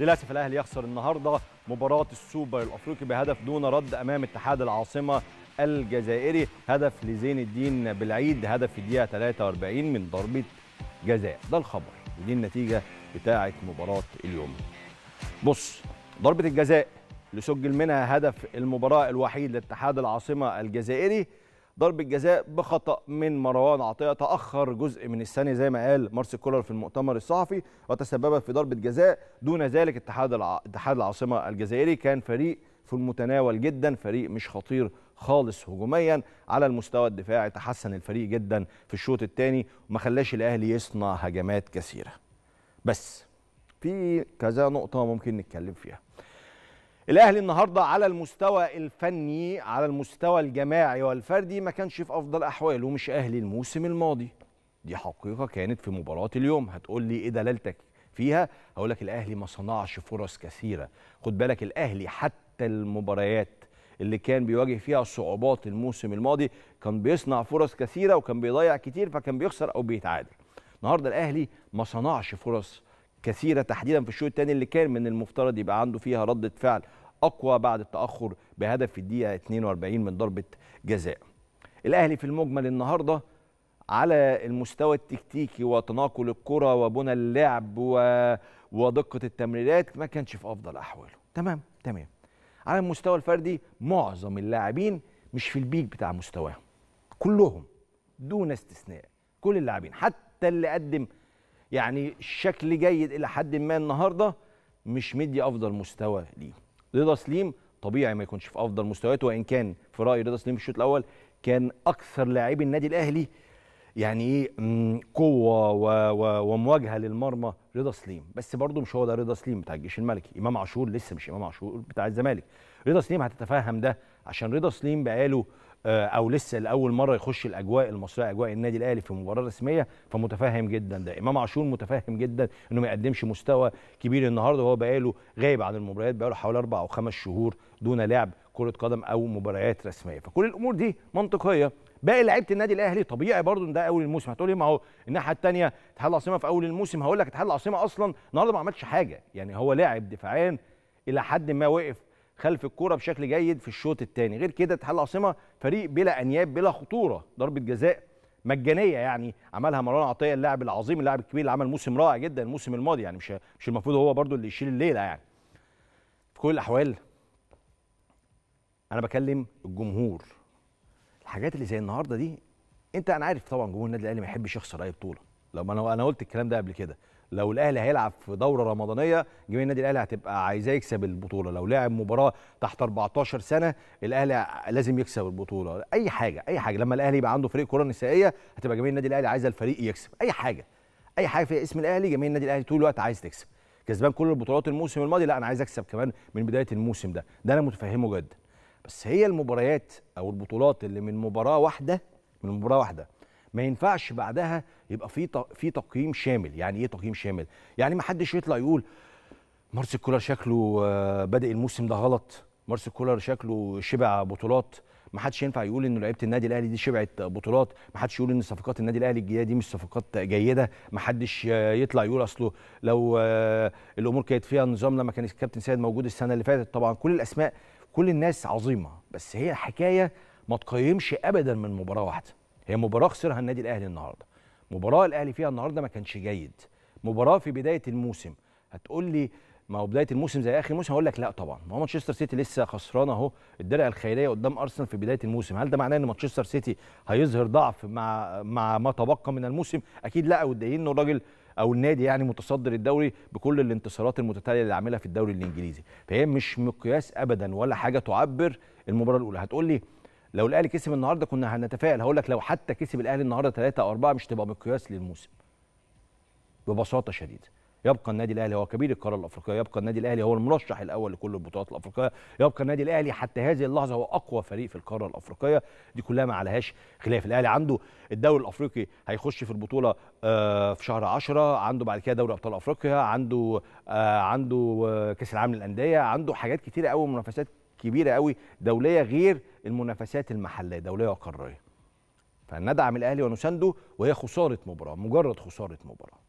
للاسف الاهلي يخسر النهارده مباراه السوبر الافريقي بهدف دون رد امام اتحاد العاصمه الجزائري هدف لزين الدين بالعيد هدف في الدقيقه 43 من ضربه جزاء ده الخبر ودي النتيجه بتاعه مباراه اليوم بص ضربه الجزاء اللي سجل منها هدف المباراه الوحيد لاتحاد العاصمه الجزائري ضربه جزاء بخطا من مروان عطيه تاخر جزء من الثانيه زي ما قال مارسي كولر في المؤتمر الصحفي وتسببت في ضربه جزاء دون ذلك اتحاد الع... اتحاد العاصمه الجزائري كان فريق في المتناول جدا فريق مش خطير خالص هجوميا على المستوى الدفاعي تحسن الفريق جدا في الشوط الثاني وما خلاش الاهلي يصنع هجمات كثيره بس في كذا نقطه ممكن نتكلم فيها الاهلي النهارده على المستوى الفني على المستوى الجماعي والفردي ما كانش في افضل احواله مش اهلي الموسم الماضي دي حقيقه كانت في مباراه اليوم هتقول لي ايه دلالتك فيها هقول لك الاهلي ما صنعش فرص كثيره خد بالك الاهلي حتى المباريات اللي كان بيواجه فيها صعوبات الموسم الماضي كان بيصنع فرص كثيره وكان بيضيع كتير فكان بيخسر او بيتعادل النهارده الاهلي ما صنعش فرص كثيره تحديدا في الشوط الثاني اللي كان من المفترض يبقى عنده فيها رده فعل اقوى بعد التاخر بهدف في الدقيقه 42 من ضربه جزاء. الاهلي في المجمل النهارده على المستوى التكتيكي وتناقل الكره وبنى اللعب و... ودقه التمريرات ما كانش في افضل احواله. تمام تمام. على المستوى الفردي معظم اللاعبين مش في البيك بتاع مستواهم. كلهم دون استثناء كل اللاعبين حتى اللي قدم يعني شكل جيد الى حد ما النهارده مش مدي افضل مستوى ليه رضا سليم طبيعي ما يكونش في افضل مستوياته وان كان في رايي رضا سليم في الشوط الاول كان اكثر لاعبي النادي الاهلي يعني ايه قوه ومواجهه للمرمى رضا سليم بس برضه مش هو ده رضا سليم بتاع الجيش الملكي امام عاشور لسه مش امام عاشور بتاع الزمالك رضا سليم هتتفهم ده عشان رضا سليم بقاله آه، او لسه لاول مره يخش الاجواء المصريه اجواء النادي الاهلي في مباراه رسميه فمتفهم جدا ده امام عاشور متفهم جدا انه ما يقدمش مستوى كبير النهارده وهو بقاله غايب عن المباريات بقاله حوالي اربع او خمس شهور دون لعب كره قدم او مباريات رسميه فكل الامور دي منطقيه باقي لعيبه النادي الاهلي طبيعي برضو ان ده اول الموسم هتقولي إيه؟ ما هو الناحيه الثانيه اتحاد العاصمه في اول الموسم هقول لك اتحاد العاصمه اصلا النهارده ما عملش حاجه يعني هو لاعب دفاعيا الى حد ما وقف خلف الكوره بشكل جيد في الشوط الثاني غير كده اتحاد العاصمه فريق بلا انياب بلا خطوره ضربه جزاء مجانيه يعني عملها مروان عطيه اللاعب العظيم اللاعب الكبير اللي عمل موسم رائع جدا الموسم الماضي يعني مش مش المفروض هو برده اللي يشيل الليله يعني في كل الاحوال انا بكلم الجمهور الحاجات اللي زي النهارده دي انت انا عارف طبعا جمهور النادي الاهلي ما يحبش يخسر اي بطوله لو انا انا قلت الكلام ده قبل كده لو الاهلي هيلعب في دوره رمضانيه جميع النادي الاهلي هتبقى عايزاه يكسب البطوله لو لعب مباراه تحت 14 سنه الاهلي لازم يكسب البطوله اي حاجه اي حاجه لما الاهلي يبقى عنده فريق كره نسائيه هتبقى جميع النادي الاهلي عايزه الفريق يكسب اي حاجه اي حاجه فيها اسم الاهلي جميع النادي الاهلي طول الوقت عايز تكسب كسبان كل البطولات الموسم الماضي لا انا عايز اكسب كمان من بدايه الموسم ده ده انا متفهمه جدا بس هي المباريات او البطولات اللي من مباراه واحده من مباراه واحده ما ينفعش بعدها يبقى في في تقييم شامل يعني ايه تقييم شامل يعني ما حدش يطلع يقول مارسيل كولر شكله آه، بادئ الموسم ده غلط مارسيل كولر شكله شبع بطولات ما حدش ينفع يقول ان لعيبه النادي الاهلي دي شبعت بطولات ما حدش يقول ان صفقات النادي الاهلي الجديده دي مش صفقات جيده ما حدش يطلع يقول اصله لو آه، الامور كانت فيها نظام لما كان الكابتن سيد موجود السنه اللي فاتت طبعا كل الاسماء كل الناس عظيمه بس هي حكايه ما تقيمش ابدا من مباراه واحده هي مباراه خسرها النادي الاهلي النهارده مباراه الاهلي فيها النهارده ما كانش جيد مباراه في بدايه الموسم هتقول لي ما هو بدايه الموسم زي اخر موسم هقول لك لا طبعا ما هو مانشستر سيتي لسه خسران اهو الدرع الخيريه قدام ارسنال في بدايه الموسم هل ده معناه ان مانشستر سيتي هيظهر ضعف مع مع ما تبقى من الموسم اكيد لا وداين انه الراجل او النادي يعني متصدر الدوري بكل الانتصارات المتتاليه اللي عاملها في الدوري الانجليزي فهي مش مقياس ابدا ولا حاجه تعبر المباراه الاولى هتقول لي لو الاهلي كسب النهارده كنا هنتفائل هقول لك لو حتى كسب الاهلي النهارده 3 او 4 مش تبقى مقياس للموسم ببساطه شديده يبقى النادي الاهلي هو كبير القاره الافريقيه يبقى النادي الاهلي هو المرشح الاول لكل البطولات الافريقيه يبقى النادي الاهلي حتى هذه اللحظه هو اقوى فريق في القاره الافريقيه دي كلها ما عليهاش خلاف الاهلي عنده الدوري الافريقي هيخش في البطوله آه، في شهر 10 عنده بعد كده دوري ابطال افريقيا عنده آه، عنده آه، كاس العالم للانديه عنده حاجات كتيره قوي منافسات كبيره قوي دوليه غير المنافسات المحليه دوليه وقاريه فندعم الاهلي ونسانده وهي خساره مباراه مجرد خساره مباراه